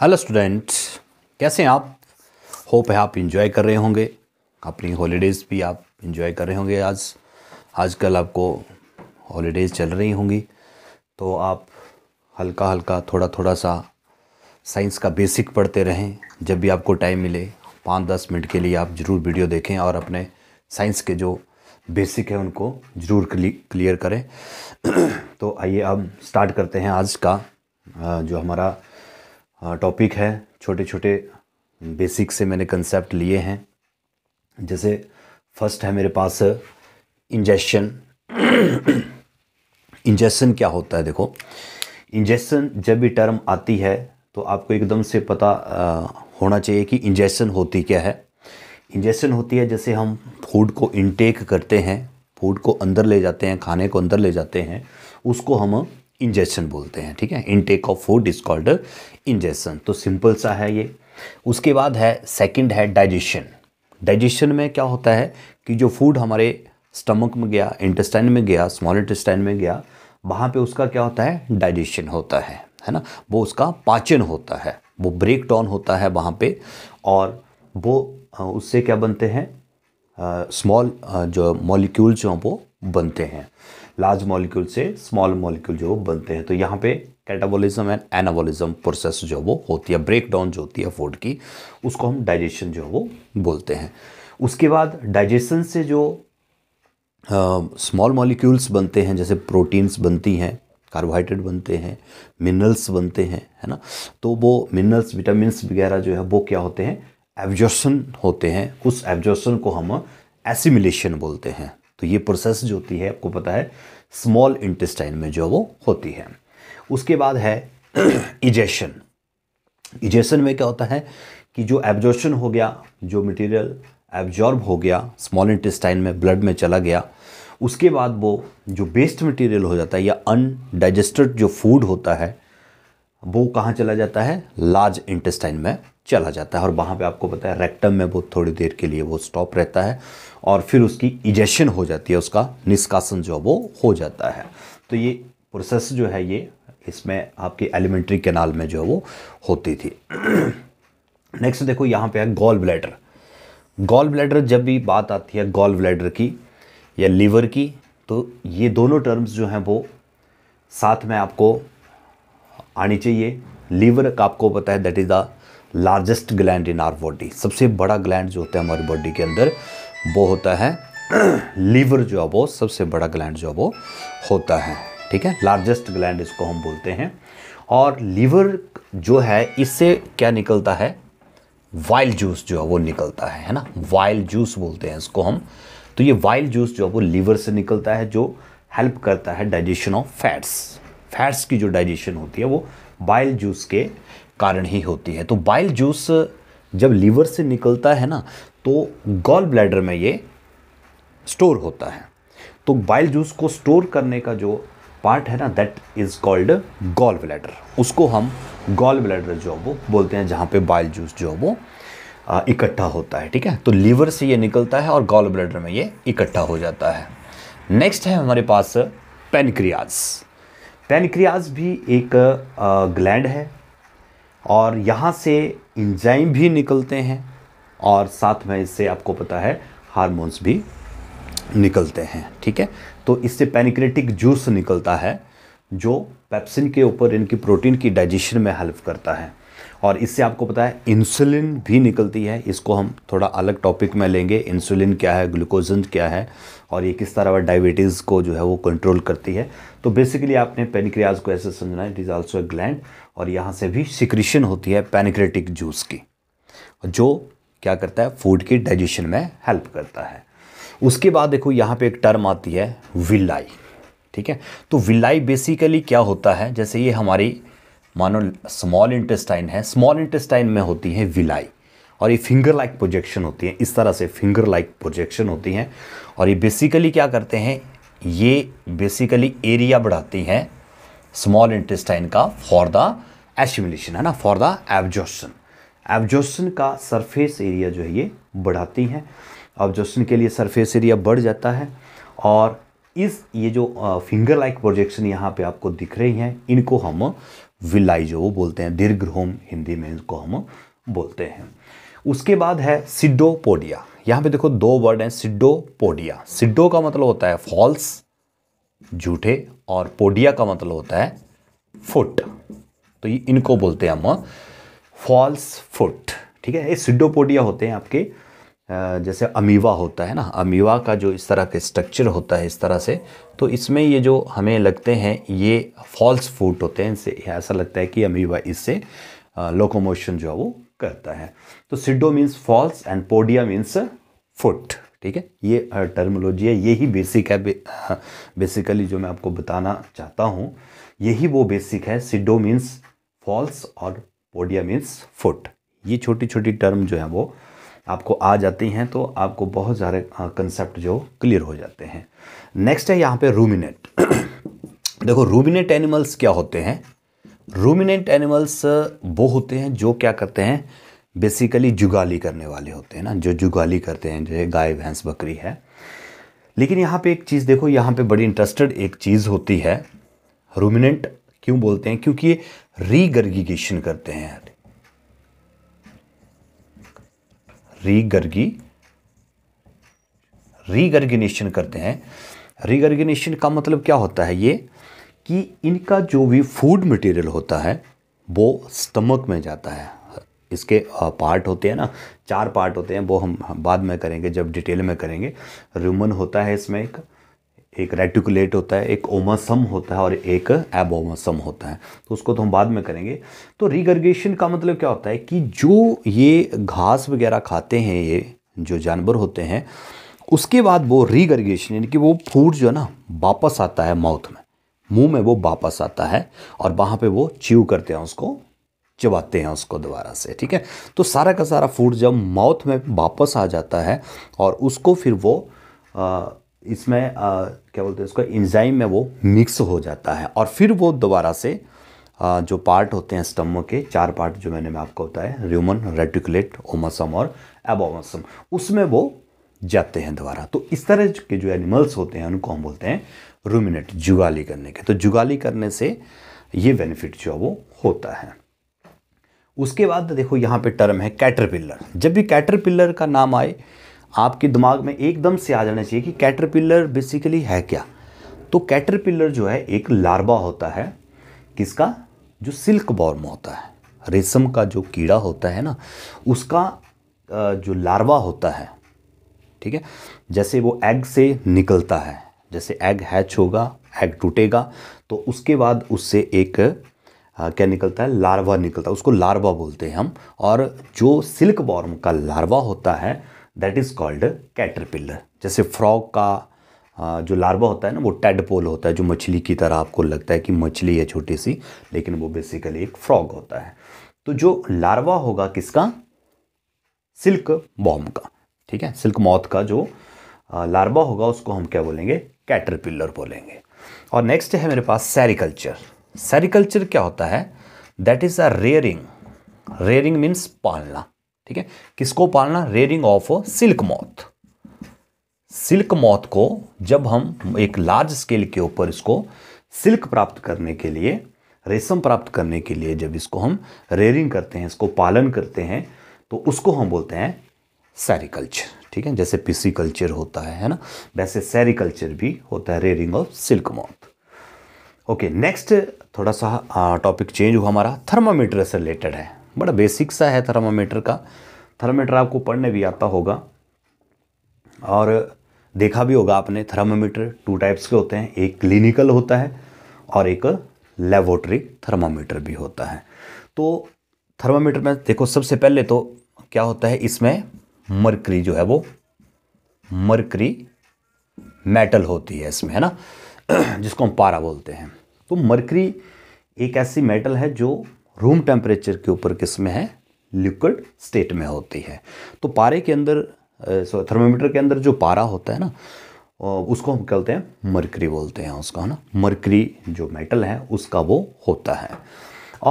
hello student कैसे हैं आप होप है आप इन्जॉय कर रहे होंगे अपनी हॉलीडेज़ भी आप इन्जॉय कर रहे होंगे आज आजकल आपको हॉलीडेज़ चल रही होंगी तो आप हल्का हल्का थोड़ा थोड़ा सा साइंस का बेसिक पढ़ते रहें जब भी आपको टाइम मिले पाँच दस मिनट के लिए आप ज़रूर वीडियो देखें और अपने साइंस के जो बेसिक है उनको ज़रूर क्लियर करें तो आइए अब स्टार्ट करते हैं आज का जो हमारा टॉपिक है छोटे छोटे बेसिक से मैंने कंसेप्ट लिए हैं जैसे फर्स्ट है मेरे पास इंजेक्शन इंजेशन क्या होता है देखो इंजेशन जब भी टर्म आती है तो आपको एकदम से पता होना चाहिए कि इंजेशन होती क्या है इंजेक्शन होती है जैसे हम फूड को इनटेक करते हैं फूड को अंदर ले जाते हैं खाने को अंदर ले जाते हैं उसको हम इंजेक्शन बोलते हैं ठीक है intake of food is called injection तो सिंपल सा है ये उसके बाद है सेकंड है डाइजेशन डाइजेशन में क्या होता है कि जो फूड हमारे स्टमक में गया इंटेस्टाइन में गया स्मॉल इंटेस्टाइन में गया वहाँ पे उसका क्या होता है डाइजेशन होता है है ना वो उसका पाचन होता है वो ब्रेक डाउन होता है वहाँ पे और वो उससे क्या बनते हैं स्मॉल जो मोलिक्यूल्स हैं वो बनते हैं लार्ज मॉलिक्यूल से स्मॉल मॉलिक्यूल जो बनते हैं तो यहाँ पे कैटाबॉलिज्म एंड एनाबॉलिज्म प्रोसेस जो वो होती है ब्रेक डाउन जो होती है फूड की उसको हम डाइजेशन जो वो बोलते हैं उसके बाद डाइजेशन से जो स्मॉल uh, मॉलिक्यूल्स बनते हैं जैसे प्रोटीन्स बनती हैं कार्बोहाइड्रेट बनते हैं मिनरल्स बनते हैं है ना तो वो मिनरल्स विटामिन वगैरह जो है वो क्या होते हैं एब्जॉर्सन होते हैं उस एब्जॉर्सन को हम एसिमिलेशन बोलते हैं तो ये प्रोसेस जो होती है आपको पता है स्मॉल इंटेस्टाइन में जो वो होती है उसके बाद है इजेशन इजेशन में क्या होता है कि जो एब्जॉर्शन हो गया जो मटेरियल एब्जॉर्ब हो गया स्मॉल इंटेस्टाइन में ब्लड में चला गया उसके बाद वो जो वेस्ट मटेरियल हो जाता है या अनडाइजेस्टेड जो फूड होता है वो कहाँ चला जाता है लार्ज इंटेस्टाइन में चला जाता है और वहाँ पे आपको पता है रेक्टम में वो थोड़ी देर के लिए वो स्टॉप रहता है और फिर उसकी इजेशन हो जाती है उसका निष्कासन जो वो हो जाता है तो ये प्रोसेस जो है ये इसमें आपके एलिमेंट्री कैनाल में जो है वो होती थी नेक्स्ट देखो यहाँ पे है गॉल ब्लैडर गॉल ब्लैडर जब भी बात आती है गॉल ब्लैडर की या लीवर की तो ये दोनों टर्म्स जो हैं वो साथ में आपको आनी चाहिए लीवर का आपको पता है that is the largest gland in our body सबसे बड़ा ग्लैंड जो होता है हमारी बॉडी के अंदर वो होता है लीवर जो है वो सबसे बड़ा ग्लैंड जो है वो होता है ठीक है लार्जेस्ट ग्लैंड इसको हम बोलते हैं और लीवर जो है इससे क्या निकलता है वाइल जूस जो है वो निकलता है है ना वाइल्ड जूस बोलते हैं इसको हम तो ये वाइल्ड जूस जो है वो लीवर से निकलता है जो हेल्प करता है डाइजेशन ऑफ फैट्स फैट्स की जो डाइजेशन होती है वो बाइल जूस के कारण ही होती है तो बाइल जूस जब लीवर से निकलता है ना तो गॉल ब्लैडर में ये स्टोर होता है तो बाइल जूस को स्टोर करने का जो पार्ट है ना that is called gall bladder उसको हम गॉल ब्लैडर जो वो बोलते हैं जहाँ पे बाइल जूस जो वो इकट्ठा होता है ठीक है तो लीवर से ये निकलता है और गॉल ब्लैडर में ये इकट्ठा हो जाता है नेक्स्ट है हमारे पास पेनक्रियाज पेनक्रियाज भी एक ग्लैंड है और यहाँ से इंजाइम भी निकलते हैं और साथ में इससे आपको पता है हारमोन्स भी निकलते हैं ठीक है तो इससे पेनिक्रेटिक जूस निकलता है जो पेप्सिन के ऊपर इनकी प्रोटीन की डाइजेशन में हेल्प करता है और इससे आपको पता है इंसुलिन भी निकलती है इसको हम थोड़ा अलग टॉपिक में लेंगे इंसुलिन क्या है ग्लूकोजन क्या है और ये किस तरह डायबिटीज़ को जो है वो कंट्रोल करती है तो बेसिकली आपने पेनिक्रियाज को ऐसे समझना है it is also a gland और यहाँ से भी सिक्रीशन होती है पैनिक्रेटिक जूस की जो क्या करता है फूड की डाइजेशन में हेल्प करता है उसके बाद देखो यहाँ पे एक टर्म आती है विलाई ठीक है तो विलाई बेसिकली क्या होता है जैसे ये हमारी मानो स्मॉल इंटेस्टाइन है स्मॉल इंटेस्टाइन में होती है विलाई और ये फिंगर लाइक प्रोजेक्शन होती है इस तरह से फिंगर लाइक प्रोजेक्शन होती हैं और ये बेसिकली क्या करते हैं ये बेसिकली एरिया बढ़ाती हैं स्मॉल इंटेस्टाइन का फॉर द एसिमुलेशन है ना फॉर द एब्जॉर्सन एब्जॉर्सन का सरफेस एरिया जो है ये बढ़ाती हैं ऑब्जॉर्सन के लिए सरफेस एरिया बढ़ जाता है और इस ये जो फिंगर लाइक प्रोजेक्शन यहाँ पे आपको दिख रही हैं इनको हम विलाई जो वो बोलते हैं दीर्घ होम हिंदी में इनको हम बोलते हैं उसके बाद है सिड्डोपोडिया यहाँ पे देखो दो वर्ड हैं सिड्डोपोडिया सिड्डो का मतलब होता है फॉल्स जूठे और पोडिया का मतलब होता है फुट तो ये इनको बोलते हैं हम फॉल्स फुट ठीक है ये सिडोपोडिया होते हैं आपके जैसे अमीवा होता है ना अमीवा का जो इस तरह के स्ट्रक्चर होता है इस तरह से तो इसमें ये जो हमें लगते हैं ये फॉल्स फूट होते हैं इनसे ऐसा लगता है कि अमीवा इससे लोकोमोशन जो है वो करता है तो pseudo means false and podia means foot ठीक है ये टर्मोलॉजी है यही बेसिक है बेसिकली जो मैं आपको बताना चाहता हूँ यही वो बेसिक है सिडो मीन्स फॉल्स और पोडिया मीन्स फुट ये छोटी छोटी टर्म जो है वो आपको आ जाती हैं तो आपको बहुत सारे कंसेप्ट जो क्लियर हो जाते हैं नेक्स्ट है यहाँ पे रूमिनेट देखो रूमिनेट एनिमल्स क्या होते हैं रूमिनेट एनिमल्स वो होते हैं जो क्या करते हैं बेसिकली जुगाली करने वाले होते हैं ना जो जुगाली करते हैं जो है गाय भैंस बकरी है लेकिन यहाँ पे एक चीज़ देखो यहाँ पे बड़ी इंटरेस्टेड एक चीज़ होती है रूमिनेंट क्यों बोलते हैं क्योंकि ये रीगर्गीगेशन करते हैं रीगर्गी रीगर्गिनेशन करते हैं रीगर्गिनेशन का मतलब क्या होता है ये कि इनका जो भी फूड मटेरियल होता है वो स्टमक में जाता है इसके पार्ट होते हैं ना चार पार्ट होते हैं वो हम बाद में करेंगे जब डिटेल में करेंगे रूमन होता है इसमें एक एक रेटिकुलेट होता है एक ओमासम होता है और एक एबोमासम होता है तो उसको तो हम बाद में करेंगे तो रिगर्गेशन का मतलब क्या होता है कि जो ये घास वगैरह खाते हैं ये जो जानवर होते हैं उसके बाद वो रिगर्गेशन यानी कि वो फूड जो है ना वापस आता है माउथ में मुंह में वो वापस आता है और वहाँ पे वो च्यू करते हैं उसको चबाते हैं उसको दोबारा से ठीक है तो सारा का सारा फूड जब माउथ में वापस आ जाता है और उसको फिर वो आ, इसमें आ, क्या बोलते हैं उसको इंजाइम में वो मिक्स हो जाता है और फिर वो दोबारा से आ, जो पार्ट होते हैं स्टम के चार पार्ट जो मैंने मैं आपको बताया र्यूमन रेटिकुलेट ओमसम और एबोमसम उसमें वो जाते हैं दोबारा तो इस तरह के जो एनिमल्स होते हैं उनको हम बोलते हैं रूमिनेट जुगाली करने के तो जुगाली करने से ये बेनिफिट जो है वो होता है उसके बाद देखो यहाँ पे टर्म है कैटरपिलर जब भी कैटरपिलर का नाम आए आपके दिमाग में एकदम से आ जाना चाहिए कि कैटरपिलर बेसिकली है क्या तो कैटरपिलर जो है एक लार्वा होता है किसका जो सिल्क बॉर्म होता है रेशम का जो कीड़ा होता है ना उसका जो लार्वा होता है ठीक है जैसे वो एग से निकलता है जैसे एग हैच होगा एग टूटेगा तो उसके बाद उससे एक हाँ, क्या निकलता है लार्वा निकलता है उसको लार्वा बोलते हैं हम और जो सिल्क वॉर्म का लार्वा होता है दैट इज़ कॉल्ड कैटरपिलर जैसे फ्रॉग का हाँ, जो लार्वा होता है ना वो टेडपोल होता है जो मछली की तरह आपको लगता है कि मछली है छोटी सी लेकिन वो बेसिकली एक फ्रॉग होता है तो जो लार्वा होगा किसका सिल्क बॉम का ठीक है सिल्क मौत का जो लार्वा होगा उसको हम क्या बोलेंगे कैटरपिलर बोलेंगे और नेक्स्ट है मेरे पास सेरिकल्चर सेरिकल्चर क्या होता है that is a rearing rearing means पालना ठीक है किसको पालना rearing of silk moth silk moth को जब हम एक लार्ज स्केल के ऊपर इसको सिल्क प्राप्त करने के लिए रेशम प्राप्त करने के लिए जब इसको हम रेयरिंग करते हैं इसको पालन करते हैं तो उसको हम बोलते हैं सैरिकल्चर ठीक है जैसे पिसी कल्चर होता है है ना वैसे सैरिकल्चर भी होता है rearing of silk moth okay next थोड़ा सा टॉपिक चेंज हुआ हमारा थर्मामीटर से रिलेटेड है बड़ा बेसिक सा है थर्मामीटर का थर्मामीटर आपको पढ़ने भी आता होगा और देखा भी होगा आपने थर्मामीटर टू टाइप्स के होते हैं एक क्लिनिकल होता है और एक लेबोरेटरी थर्मामीटर भी होता है तो थर्मामीटर में देखो सबसे पहले तो क्या होता है इसमें मरकरी जो है वो मरकरी मेटल होती है इसमें है ना जिसको हम पारा बोलते हैं तो मरकरी एक ऐसी मेटल है जो रूम टेम्परेचर के ऊपर किस में है लिक्विड स्टेट में होती है तो पारे के अंदर सॉरी थर्मोमीटर के अंदर जो पारा होता है ना उसको हम कहते हैं मरकरी बोलते हैं उसका है ना मरकरी जो मेटल है उसका वो होता है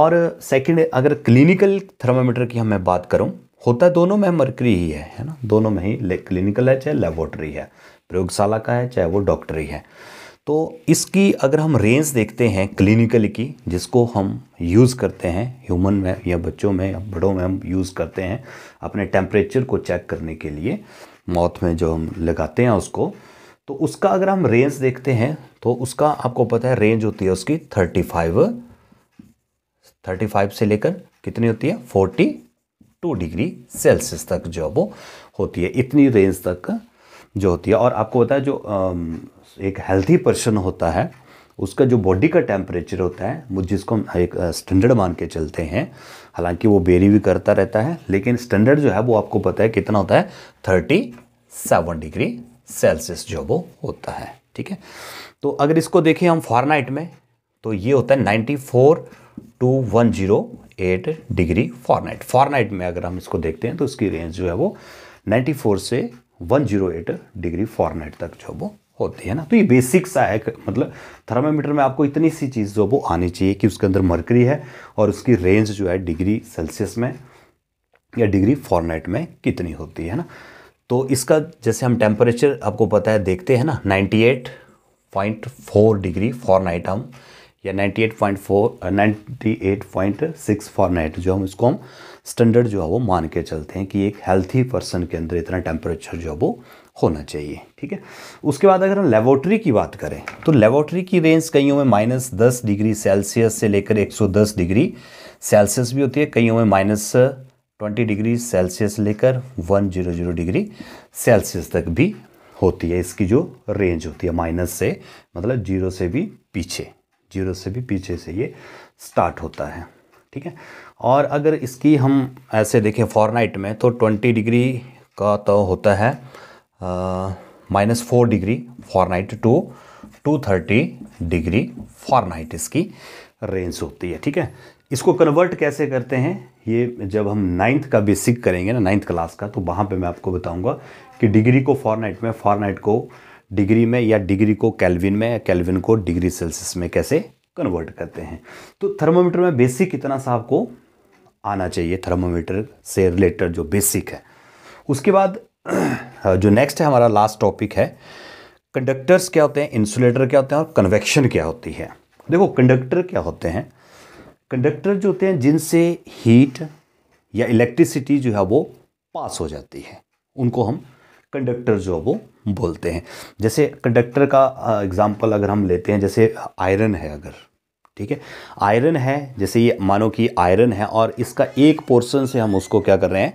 और सेकंड अगर क्लिनिकल थर्मामीटर की हमें बात करूँ होता है दोनों में मरकरी ही है है ना दोनों में ही क्लिनिकल है चाहे लेबोरेटरी है प्रयोगशाला का है चाहे वो डॉक्टरी है तो इसकी अगर हम रेंज देखते हैं क्लिनिकल की जिसको हम यूज़ करते हैं ह्यूमन में या बच्चों में या बड़ों में हम यूज़ करते हैं अपने टेम्परेचर को चेक करने के लिए मौत में जो हम लगाते हैं उसको तो उसका अगर हम रेंज देखते हैं तो उसका आपको पता है रेंज होती है उसकी थर्टी फाइव थर्टी फाइव से लेकर कितनी होती है फोर्टी टू डिग्री सेल्सियस तक जो वो होती है इतनी रेंज तक जो होती है और आपको पता है जो एक हेल्थी पर्सन होता है उसका जो बॉडी का टेम्परेचर होता है वो जिसको हम एक स्टैंडर्ड मान के चलते हैं हालांकि वो बेरी भी करता रहता है लेकिन स्टैंडर्ड जो है वो आपको पता है कितना होता है थर्टी सेवन डिग्री सेल्सियस जो वो होता है ठीक है तो अगर इसको देखें हम फॉरनाइट में तो ये होता है ninety four to one zero eight degree Fahrenheit Fahrenheit में अगर हम इसको देखते हैं तो उसकी रेंज जो है वो नाइन्टी फोर से one zero eight degree Fahrenheit तक जो वो होती है ना तो ये बेसिक सा है मतलब थर्मामीटर में आपको इतनी सी चीज़ जो वो आनी चाहिए कि उसके अंदर मरकरी है और उसकी रेंज जो है डिग्री सेल्सियस में या डिग्री फॉरनाइट में कितनी होती है ना तो इसका जैसे हम टेम्परेचर आपको पता है देखते हैं ना 98.4 डिग्री फॉरनाइट हम या 98.4 98.6 फॉरनाइट जो हम इसको हम स्टैंडर्ड जो है वो मान के चलते हैं कि एक हेल्थी पर्सन के अंदर इतना टेम्परेचर जो है वो होना चाहिए ठीक है उसके बाद अगर हम लेबोरेटरी की बात करें तो लेबोरेटरी की रेंज कईयों में माइनस दस डिग्री सेल्सियस से लेकर 110 डिग्री सेल्सियस भी होती है कईयों में माइनस ट्वेंटी डिग्री सेल्सियस लेकर one zero zero degree Celsius तक भी होती है इसकी जो रेंज होती है माइनस से मतलब जीरो से भी पीछे जीरो से भी पीछे से ये स्टार्ट होता है ठीक है और अगर इसकी हम ऐसे देखें फॉरनाइट में तो ट्वेंटी डिग्री का तो होता है minus four degree Fahrenheit to to thirty degree Fahrenheit इसकी रेंज होती है ठीक है इसको कन्वर्ट कैसे करते हैं ये जब हम नाइन्थ का बेसिक करेंगे ना नाइन्थ क्लास का तो वहाँ पे मैं आपको बताऊँगा कि डिग्री को फॉरनाइट में फॉरनाइट को डिग्री में या डिग्री को कैलविन में या कैलविन को डिग्री सेल्सियस में कैसे कन्वर्ट करते हैं तो थर्मोमीटर में बेसिक इतना सा आपको आना चाहिए थर्मोमीटर से रिलेटेड जो बेसिक है उसके बाद जो नेक्स्ट है हमारा लास्ट टॉपिक है कंडक्टर्स क्या होते हैं इंसुलेटर क्या होते हैं और कन्वेक्शन क्या होती है देखो कंडक्टर क्या होते हैं कंडक्टर जो होते हैं जिनसे हीट या इलेक्ट्रिसिटी जो है वो पास हो जाती है उनको हम कंडक्टर जो है वो बोलते हैं जैसे कंडक्टर का एग्ज़ाम्पल अगर हम लेते हैं जैसे आयरन है अगर ठीक है आयरन है जैसे ये मानो कि आयरन है और इसका एक पोर्शन से हम उसको क्या कर रहे हैं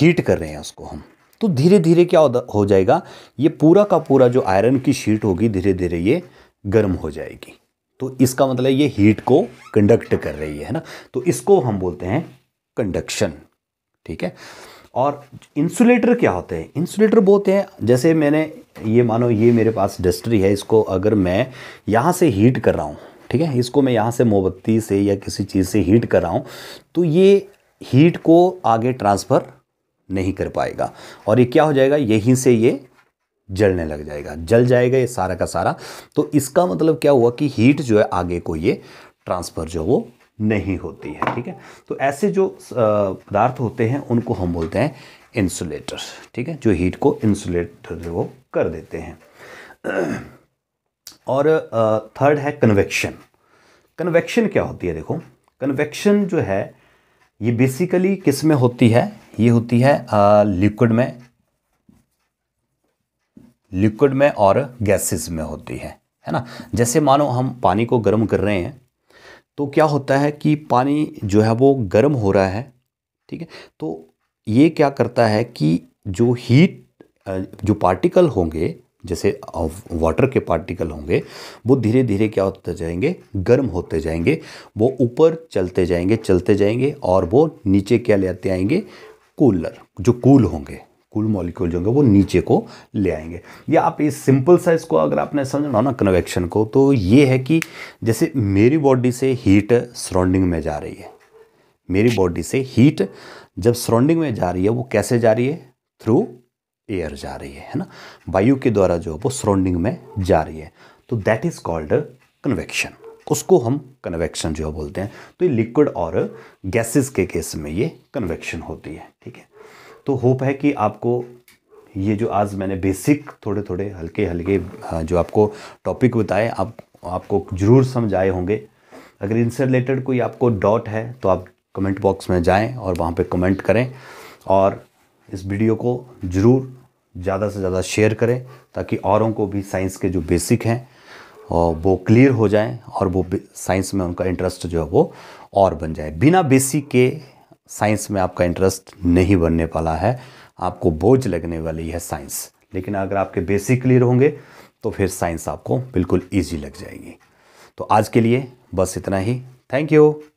हीट कर रहे हैं उसको हम तो धीरे धीरे क्या हो जाएगा ये पूरा का पूरा जो आयरन की शीट होगी धीरे धीरे ये गर्म हो जाएगी तो इसका मतलब ये हीट को कंडक्ट कर रही है ना तो इसको हम बोलते हैं कंडक्शन ठीक है और इंसुलेटर क्या होते हैं इंसुलेटर बोलते हैं जैसे मैंने ये मानो ये मेरे पास डस्टरी है इसको अगर मैं यहाँ से हीट कर रहा हूँ ठीक है इसको मैं यहाँ से मोमबत्ती से या किसी चीज़ से हीट कर रहा हूँ तो ये हीट को आगे ट्रांसफ़र नहीं कर पाएगा और ये क्या हो जाएगा यहीं से ये जलने लग जाएगा जल जाएगा ये सारा का सारा तो इसका मतलब क्या हुआ कि हीट जो है आगे को ये ट्रांसफ़र जो वो नहीं होती है ठीक है तो ऐसे जो पदार्थ होते हैं उनको हम बोलते हैं इंसुलेटर ठीक है जो हीट को इंसुलेटर वो कर देते हैं और थर्ड है कन्वेक्शन कन्वेक्शन क्या होती है देखो कन्वेक्शन जो है ये बेसिकली किस में होती है ये होती है लिक्विड में लिक्विड में और गैसेस में होती है है ना जैसे मानो हम पानी को गर्म कर रहे हैं तो क्या होता है कि पानी जो है वो गर्म हो रहा है ठीक है तो ये क्या करता है कि जो हीट जो पार्टिकल होंगे जैसे वाटर के पार्टिकल होंगे वो धीरे धीरे क्या होते जाएंगे गर्म होते जाएंगे वो ऊपर चलते जाएंगे चलते जाएंगे और वो नीचे क्या लेते आएंगे कूलर जो कूल होंगे कूल मॉलिक्यूल जो होंगे वो नीचे को ले आएंगे या आप इस सिंपल सा इसको अगर आपने समझना ना कन्वेक्शन को तो ये है कि जैसे मेरी बॉडी से हीट सराउंडिंग में जा रही है मेरी बॉडी से हीट जब सराउंडिंग में जा रही है वो कैसे जा रही है थ्रू एयर जा रही है है ना वायु के द्वारा जो है वो सराउंडिंग में जा रही है तो दैट इज़ कॉल्ड कन्वेक्शन उसको हम कन्वेक्शन जो है बोलते हैं तो ये लिक्विड और गैसेस के केस में ये कन्वेक्शन होती है ठीक है तो होप है कि आपको ये जो आज मैंने बेसिक थोड़े थोड़े हल्के हल्के जो आपको टॉपिक बताए आप आपको ज़रूर समझ आए होंगे अगर इनसे रिलेटेड कोई आपको डॉट है तो आप कमेंट बॉक्स में जाएं और वहाँ पे कमेंट करें और इस वीडियो को ज़रूर ज़्यादा से ज़्यादा शेयर करें ताकि औरों को भी साइंस के जो बेसिक हैं और वो क्लियर हो जाए और वो साइंस में उनका इंटरेस्ट जो है वो और बन जाए बिना बेसिक के साइंस में आपका इंटरेस्ट नहीं बनने वाला है आपको बोझ लगने वाली है साइंस लेकिन अगर आपके बेसिक क्लियर होंगे तो फिर साइंस आपको बिल्कुल ईजी लग जाएगी तो आज के लिए बस इतना ही थैंक यू